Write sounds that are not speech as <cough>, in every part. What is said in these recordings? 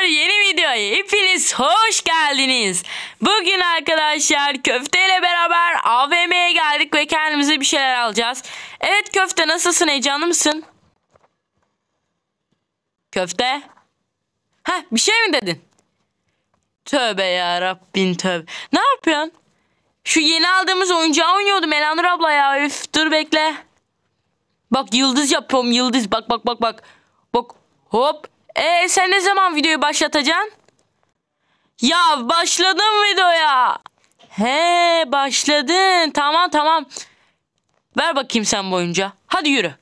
arkadaşlar yeni videoya hepiniz hoş geldiniz. Bugün arkadaşlar köfteyle beraber AVM'ye geldik ve kendimize bir şeyler alacağız. Evet köfte nasılsın heyecanlı mısın? Köfte? Ha bir şey mi dedin? Tövbe ya Rabbin tövbe. Ne yapıyorsun? Şu yeni aldığımız oyuncağı oynuyordum Elanur abla ya. Üf dur bekle. Bak yıldız yapıyorum yıldız. Bak bak bak bak. Bak hop ee sen ne zaman videoyu başlatacaksın? Ya başladım videoya. He başladın. Tamam tamam. Ver bakayım sen bu oyuncağı. Hadi yürü.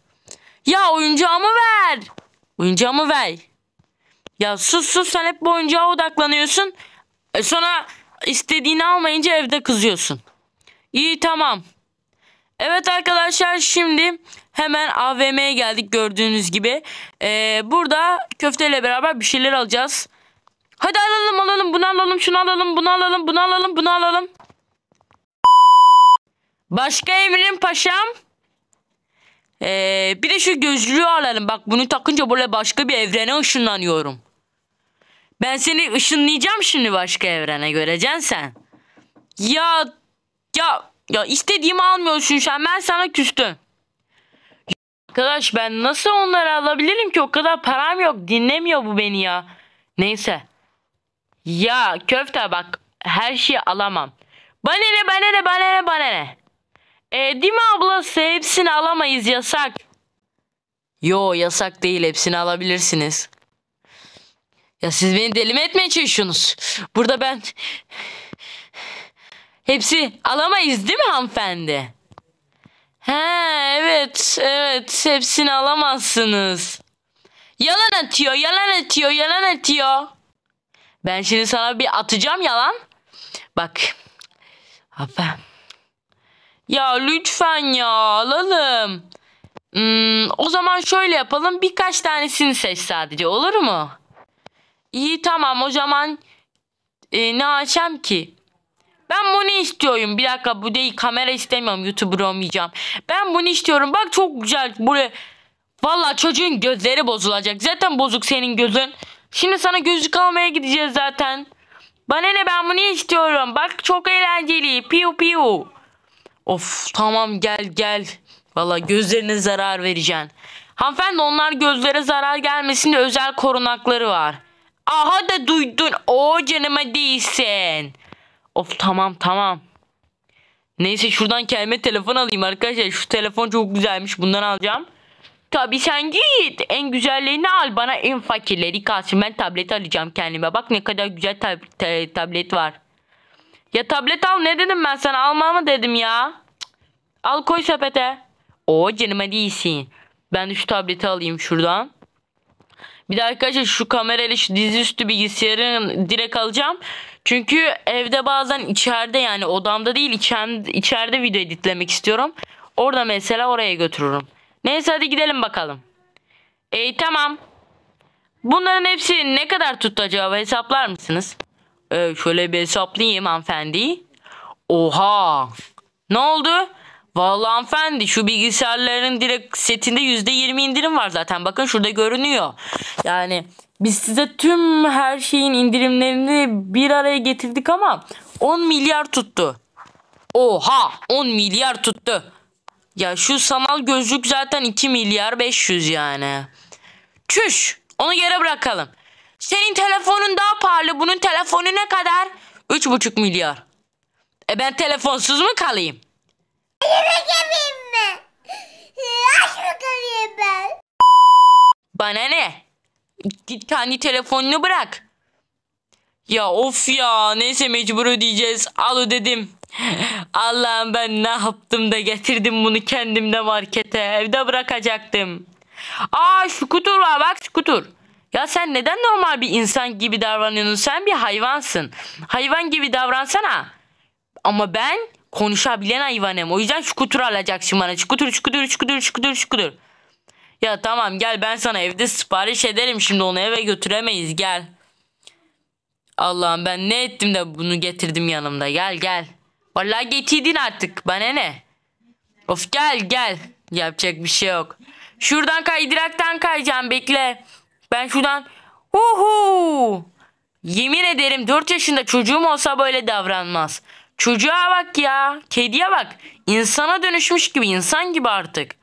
Ya oyuncağımı ver. Oyuncağımı ver. Ya sus sus sen hep bu oyuncağa odaklanıyorsun. E sonra istediğini almayınca evde kızıyorsun. İyi tamam. Evet arkadaşlar şimdi Hemen AVM'ye geldik gördüğünüz gibi. Ee, burada köfteyle beraber bir şeyler alacağız. Hadi alalım alalım bunu alalım şunu alalım bunu alalım bunu alalım bunu alalım. Başka emrin paşam. Ee, bir de şu gözlüğü alalım. Bak bunu takınca böyle başka bir evrene ışınlanıyorum. Ben seni ışınlayacağım şimdi başka evrene göreceksin sen. Ya ya ya istediğimi almıyorsun şu an ben sana küstüm. Arkadaş ben nasıl onları alabilirim ki o kadar param yok dinlemiyor bu beni ya. Neyse. Ya köfte bak her şeyi alamam. Bana ne bana ne bana ne bana ne. E, değil mi ablası hepsini alamayız yasak. Yo yasak değil hepsini alabilirsiniz. Ya siz beni deli mi etmeye çalışıyorsunuz? Burada ben... Hepsi alamayız değil mi hanımefendi? He evet evet hepsini alamazsınız. Yalan atıyor yalan atıyor yalan atıyor. Ben şimdi sana bir atacağım yalan. Bak. Abi. Ya lütfen ya alalım. Hmm, o zaman şöyle yapalım birkaç tanesini seç sadece olur mu? İyi tamam o zaman e, ne açam ki? istiyorum. Bir dakika bu değil kamera istemiyorum. Youtuber olmayacağım. Ben bunu istiyorum. Bak çok güzel. Buraya. Valla çocuğun gözleri bozulacak. Zaten bozuk senin gözün. Şimdi sana gözlük almaya gideceğiz zaten. Bana ne ben bunu istiyorum. Bak çok eğlenceli. Piu piu. Of tamam gel gel. Valla gözlerine zarar vereceksin. Hanımefendi onlar gözlere zarar gelmesin de özel korunakları var. Aha da duydun. O canıma değilsin. Of tamam tamam. Neyse şuradan kendime telefon alayım arkadaşlar. Şu telefon çok güzelmiş. Bundan alacağım. Tabi sen git. En güzellerini al. Bana en fakirleri kalsın. Ben tablet alacağım kendime. Bak ne kadar güzel tab tab tablet var. Ya tablet al ne dedim ben sana alma mı dedim ya. Cık. Al koy sepete. O canıma değilsin. Ben de şu tableti alayım şuradan. Bir de arkadaşlar şu kamerayla şu dizüstü bilgisayarı direkt alacağım. Çünkü evde bazen içeride yani odamda değil içen, içeride video editlemek istiyorum. Orada mesela oraya götürürüm. Neyse hadi gidelim bakalım. İyi tamam. Bunların hepsi ne kadar tuttu acaba hesaplar mısınız? Ee, şöyle bir hesaplayayım hanımefendi. Oha. Ne oldu? Vallahi hanımefendi şu bilgisayarların direkt setinde %20 indirim var zaten. Bakın şurada görünüyor. Yani biz size tüm her şeyin indirimlerini bir araya getirdik ama 10 milyar tuttu. Oha 10 milyar tuttu. Ya şu sanal gözlük zaten 2 milyar 500 yani. Çüş onu yere bırakalım. Senin telefonun daha pahalı bunun telefonu ne kadar? 3,5 milyar. E ben telefonsuz mu kalayım? Yemek yapayım mı? Ee, aç bakalım ben. Bana ne? Git kendi telefonunu bırak. Ya of ya neyse mecbur ödeyeceğiz al ödedim. Allah'ım ben ne yaptım da getirdim bunu kendimde markete evde bırakacaktım. Aa şu kutur var bak şu kutur. Ya sen neden normal bir insan gibi davranıyorsun sen bir hayvansın. Hayvan gibi davransana. Ama ben Konuşabilen hayvanım. O yüzden şukutur alacaksın bana. Şukutur şukutur şukutur şukutur şukutur. Ya tamam gel ben sana evde sipariş ederim şimdi onu eve götüremeyiz gel. Allah'ım ben ne ettim de bunu getirdim yanımda gel gel. Vallahi getirdin artık bana ne. Of gel gel. Yapacak bir şey yok. Şuradan kay direkten kayacağım bekle. Ben şuradan uhu. Yemin ederim 4 yaşında çocuğum olsa böyle davranmaz. Çocuğa bak ya. Kediye bak. İnsana dönüşmüş gibi. insan gibi artık.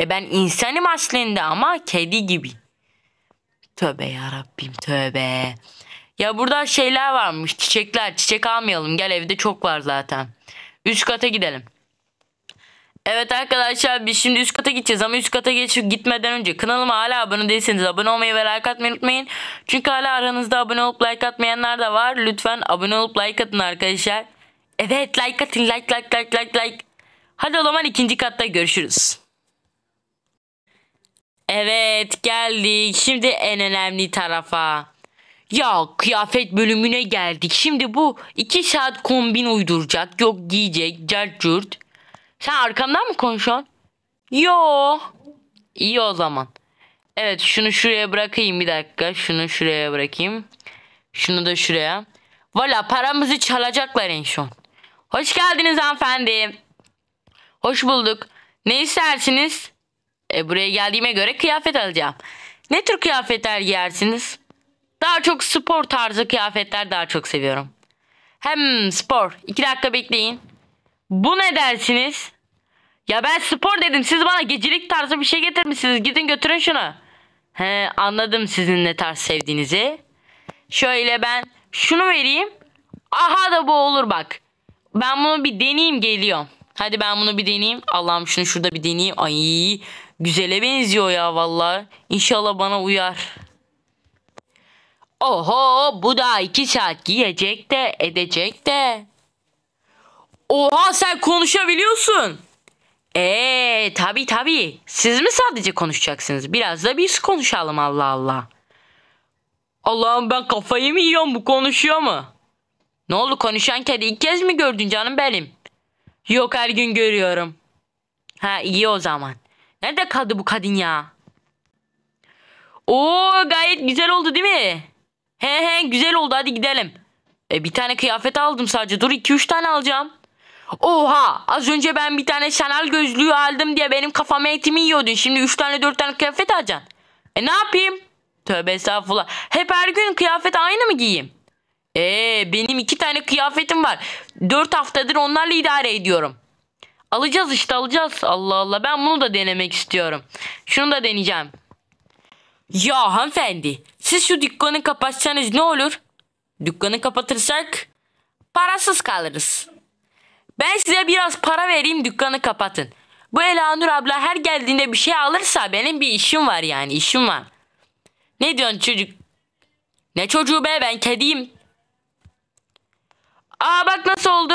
E ben insanım aslında ama kedi gibi. Tövbe yarabbim tövbe. Ya burada şeyler varmış. Çiçekler. Çiçek almayalım. Gel evde çok var zaten. Üst kata gidelim. Evet arkadaşlar biz şimdi üst kata gideceğiz ama üst kata geçip gitmeden önce kanalıma hala abone değilseniz abone olmayı ve like atmayı unutmayın. Çünkü hala aranızda abone olup like atmayanlar da var. Lütfen abone olup like atın arkadaşlar. Evet like atın like like like like like. Hadi o zaman ikinci katta görüşürüz. Evet geldik. Şimdi en önemli tarafa. Ya kıyafet bölümüne geldik. Şimdi bu iki saat kombin uyduracak. Yok giyecek. Cercürt. Sen arkamdan mı konuşuyorsun? Yo. İyi o zaman. Evet şunu şuraya bırakayım bir dakika. Şunu şuraya bırakayım. Şunu da şuraya. Valla paramızı çalacaklar en son. Hoş geldiniz hanımefendi. Hoş bulduk. Ne istersiniz? E, buraya geldiğime göre kıyafet alacağım. Ne tür kıyafetler giyersiniz? Daha çok spor tarzı kıyafetler daha çok seviyorum. Hem spor. İki dakika bekleyin. Bu ne dersiniz? Ya ben spor dedim. Siz bana gecelik tarzı bir şey getirmişsiniz. Gidin götürün şunu. He anladım sizin ne tarz sevdiğinizi. Şöyle ben şunu vereyim. Aha da bu olur bak. Ben bunu bir deneyeyim geliyor. Hadi ben bunu bir deneyeyim. Allah'ım şunu şurada bir deneyeyim. Ay güzele benziyor ya vallahi. İnşallah bana uyar. Oho bu da iki saat giyecek de edecek de. Oha sen konuşabiliyorsun. Eee tabi tabi. Siz mi sadece konuşacaksınız? Biraz da biz konuşalım Allah Allah. Allah'ım ben kafayı mı yiyorum bu konuşuyor mu? Ne oldu konuşan kedi ilk kez mi gördün canım benim? Yok her gün görüyorum. Ha iyi o zaman. Nerede kaldı bu kadın ya? Oo gayet güzel oldu değil mi? He he güzel oldu hadi gidelim. E, bir tane kıyafet aldım sadece dur 2-3 tane alacağım. Oha az önce ben bir tane Chanel gözlüğü aldım diye benim kafama etimi yiyordun. Şimdi 3 tane 4 tane kıyafet alacaksın. E ne yapayım? Tövbe estağfurullah. Hep her gün kıyafet aynı mı giyeyim? Ee benim iki tane kıyafetim var. Dört haftadır onlarla idare ediyorum. Alacağız işte alacağız. Allah Allah ben bunu da denemek istiyorum. Şunu da deneyeceğim. Ya hanımefendi siz şu dükkanı kapatsanız ne olur? Dükkanı kapatırsak parasız kalırız. Ben size biraz para vereyim dükkanı kapatın. Bu Elanur abla her geldiğinde bir şey alırsa benim bir işim var yani işim var. Ne diyorsun çocuk? Ne çocuğu be ben kediyim. Aa bak nasıl oldu?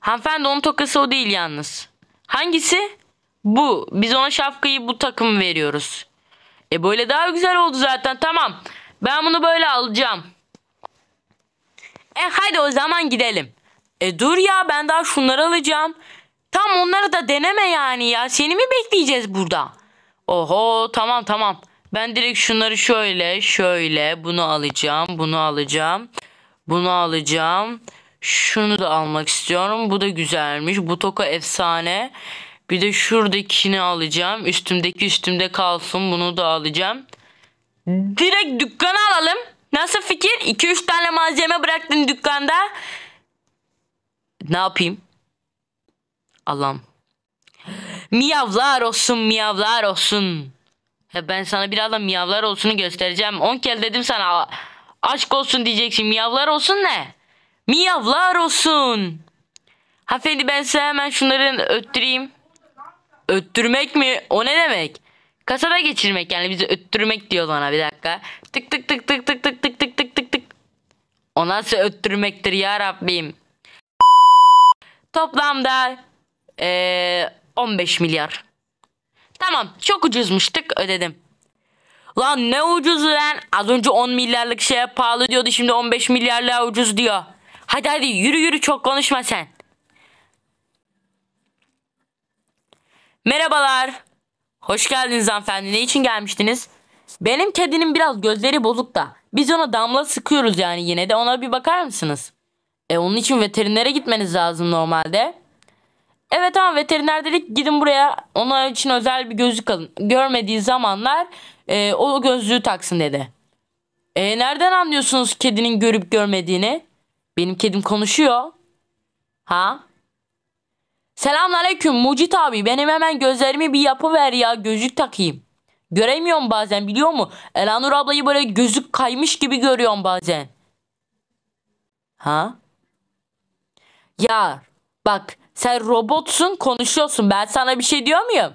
Hanımefendi onun tokası o değil yalnız. Hangisi? Bu. Biz ona şapkayı bu takım veriyoruz. E böyle daha güzel oldu zaten. Tamam. Ben bunu böyle alacağım. E hadi o zaman gidelim. E dur ya ben daha şunları alacağım. Tam onları da deneme yani ya. Seni mi bekleyeceğiz burada? Oho tamam tamam. Ben direkt şunları şöyle şöyle bunu alacağım. Bunu alacağım. Bunu alacağım. Şunu da almak istiyorum. Bu da güzelmiş. Bu toka efsane. Bir de şuradakini alacağım. Üstümdeki üstümde kalsın. Bunu da alacağım. Direkt dükkanı alalım. Nasıl fikir? 2-3 tane malzeme bıraktın dükkanda. Ne yapayım? Allah'ım. Miyavlar olsun miyavlar olsun. Ya ben sana biraz da miyavlar olsunu göstereceğim. 10 kere dedim sana aşk olsun diyeceksin. Miyavlar olsun ne? Miyavlar olsun. Hanımefendi ben size hemen şunların öttüreyim. Öttürmek mi? O ne demek? Kasaba geçirmek yani bizi öttürmek diyor ona bir dakika. Tık tık tık tık tık tık tık tık tık tık tık. O nasıl öttürmektir ya Rabbim. Toplamda ee, 15 milyar. Tamam çok ucuzmuştuk ödedim. Lan ne ucuz lan az önce 10 milyarlık şeye pahalı diyordu şimdi 15 milyarlığa ucuz diyor. Hadi hadi yürü yürü çok konuşma sen. Merhabalar. Hoş geldiniz hanımefendi. Ne için gelmiştiniz? Benim kedinin biraz gözleri bozuk da. Biz ona damla sıkıyoruz yani yine de ona bir bakar mısınız? E onun için veterinere gitmeniz lazım normalde. Evet ama veteriner dedik gidin buraya ona için özel bir gözlük alın. Görmediği zamanlar e, o gözlüğü taksın dedi. E nereden anlıyorsunuz kedinin görüp görmediğini? Benim kedim konuşuyor. Ha? Selamünaleyküm Mucit abi. Benim hemen gözlerimi bir yapı ver ya. Gözlük takayım. Göremiyorum bazen biliyor mu? Elanur ablayı böyle gözlük kaymış gibi görüyorum bazen. Ha? Ya bak sen robotsun konuşuyorsun. Ben sana bir şey diyor muyum?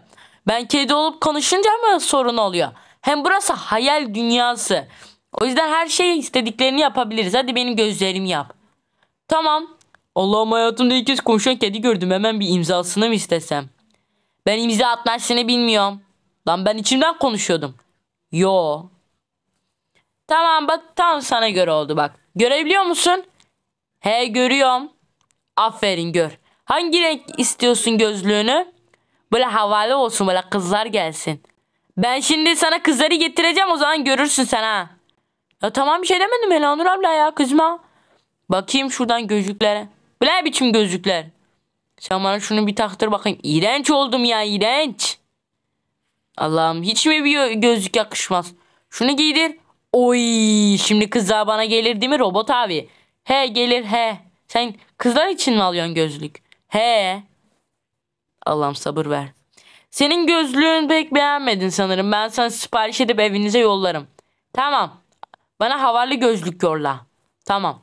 Ben kedi olup konuşunca mı sorun oluyor? Hem burası hayal dünyası. O yüzden her şeyi istediklerini yapabiliriz. Hadi benim gözlerimi yap. Tamam. Allah'ım hayatımda ilk kez konuşan kedi gördüm. Hemen bir imzasını mı istesem? Ben imza atmasını bilmiyorum. Lan ben içimden konuşuyordum. Yo. Tamam bak tam sana göre oldu bak. Görebiliyor musun? He görüyorum. Aferin gör. Hangi renk istiyorsun gözlüğünü? Böyle havalı olsun böyle kızlar gelsin. Ben şimdi sana kızları getireceğim o zaman görürsün sen ha. Ya tamam bir şey demedim Elanur abla ya kızma. Bakayım şuradan gözlüklere. Bu ne biçim gözlükler? Sen bana şunu bir taktır bakayım. İğrenç oldum ya iğrenç. Allah'ım hiç mi bir gözlük yakışmaz? Şunu giydir. Oy şimdi kızlar bana gelir değil mi robot abi? He gelir he. Sen kızlar için mi alıyorsun gözlük? He. Allah'ım sabır ver. Senin gözlüğün pek beğenmedin sanırım. Ben sana sipariş edip evinize yollarım. Tamam. Bana havalı gözlük yolla. Tamam.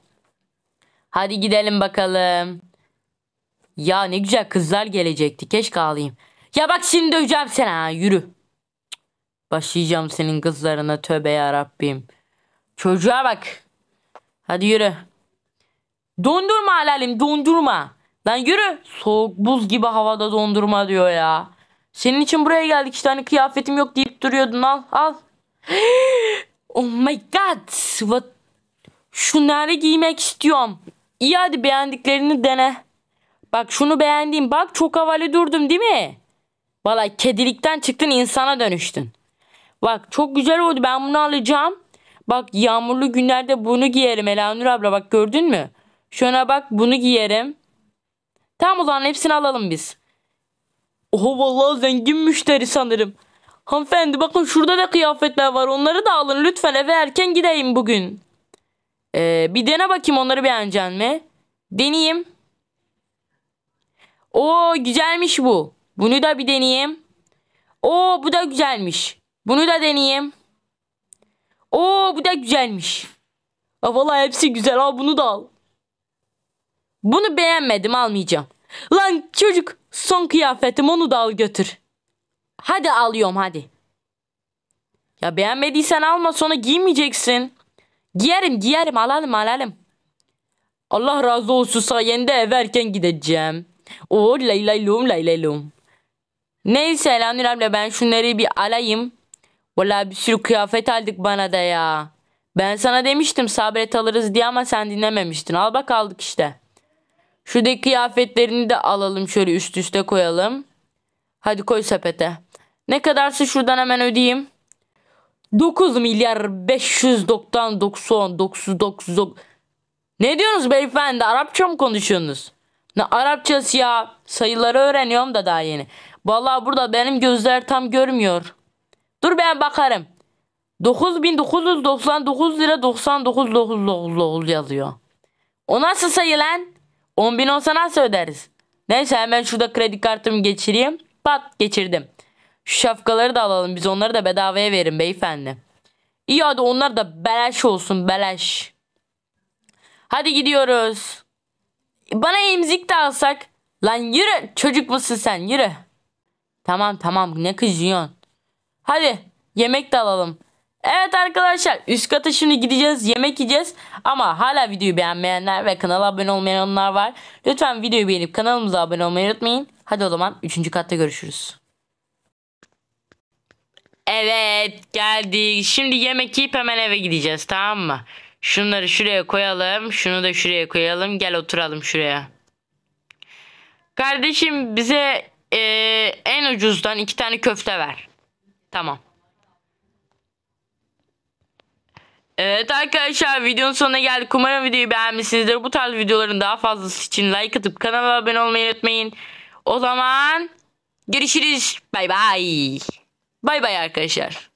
Hadi gidelim bakalım. Ya ne güzel kızlar gelecekti. Keşke ağlayayım. Ya bak şimdi döveceğim seni ha yürü. Başlayacağım senin kızlarına tövbe ya Rabbim. Çocuğa bak. Hadi yürü. Dondurma halalim dondurma. Lan yürü. Soğuk buz gibi havada dondurma diyor ya. Senin için buraya geldik işte hani kıyafetim yok deyip duruyordun al al. <gasps> oh my god. What? Şunları giymek istiyorum. İyi hadi beğendiklerini dene. Bak şunu beğendiğim. Bak çok havalı durdum değil mi? Valla kedilikten çıktın insana dönüştün. Bak çok güzel oldu ben bunu alacağım. Bak yağmurlu günlerde bunu giyerim Elanur abla bak gördün mü? Şuna bak bunu giyerim. Tamam o zaman hepsini alalım biz. Oho vallahi zengin müşteri sanırım. Hanımefendi bakın şurada da kıyafetler var onları da alın lütfen eve erken gideyim bugün. Ee, bir dene bakayım onları beğeneceksin mi? Deneyeyim. Oo güzelmiş bu. Bunu da bir deneyeyim. Oo bu da güzelmiş. Bunu da deneyeyim. Oo bu da güzelmiş. Aa, vallahi hepsi güzel. Al bunu da al. Bunu beğenmedim almayacağım. Lan çocuk son kıyafetim onu da al götür. Hadi alıyorum hadi. Ya beğenmediysen alma sonra giymeyeceksin. Giyerim giyerim alalım alalım. Allah razı olsun sayende eve erken gideceğim. Oo laylaylum, laylaylum. Neyse Elanur abla ben şunları bir alayım. Valla bir sürü kıyafet aldık bana da ya. Ben sana demiştim sabret alırız diye ama sen dinlememiştin. Al bak aldık işte. Şuradaki kıyafetlerini de alalım şöyle üst üste koyalım. Hadi koy sepete. Ne kadarsa şuradan hemen ödeyeyim. 9 milyar 599 999 Ne diyorsunuz beyefendi? Arapça mı konuşuyorsunuz? Ne Arapçası ya? Sayıları öğreniyorum da daha yeni. Vallahi burada benim gözler tam görmüyor. Dur ben bakarım. 9999 lira 9999 yazıyor. O nasıl sayı lan? 10.000 olsa nasıl öderiz? Neyse hemen şurada kredi kartımı geçireyim. Pat geçirdim. Şu şapkaları da alalım. Biz onları da bedavaya verin beyefendi. İyi hadi onlar da beleş olsun beleş. Hadi gidiyoruz. Bana emzik de alsak. Lan yürü çocuk musun sen yürü. Tamam tamam ne kızıyorsun. Hadi yemek de alalım. Evet arkadaşlar üst kata şimdi gideceğiz yemek yiyeceğiz ama hala videoyu beğenmeyenler ve kanala abone olmayanlar var. Lütfen videoyu beğenip kanalımıza abone olmayı unutmayın. Hadi o zaman 3. katta görüşürüz. Evet geldik. Şimdi yemek yiyip hemen eve gideceğiz tamam mı? Şunları şuraya koyalım. Şunu da şuraya koyalım. Gel oturalım şuraya. Kardeşim bize e, en ucuzdan iki tane köfte ver. Tamam. Evet arkadaşlar videonun sonuna geldik. Umarım videoyu beğenmişsinizdir. Bu tarz videoların daha fazlası için like atıp kanala abone olmayı unutmayın. O zaman görüşürüz. Bay bay. Bay bay arkadaşlar.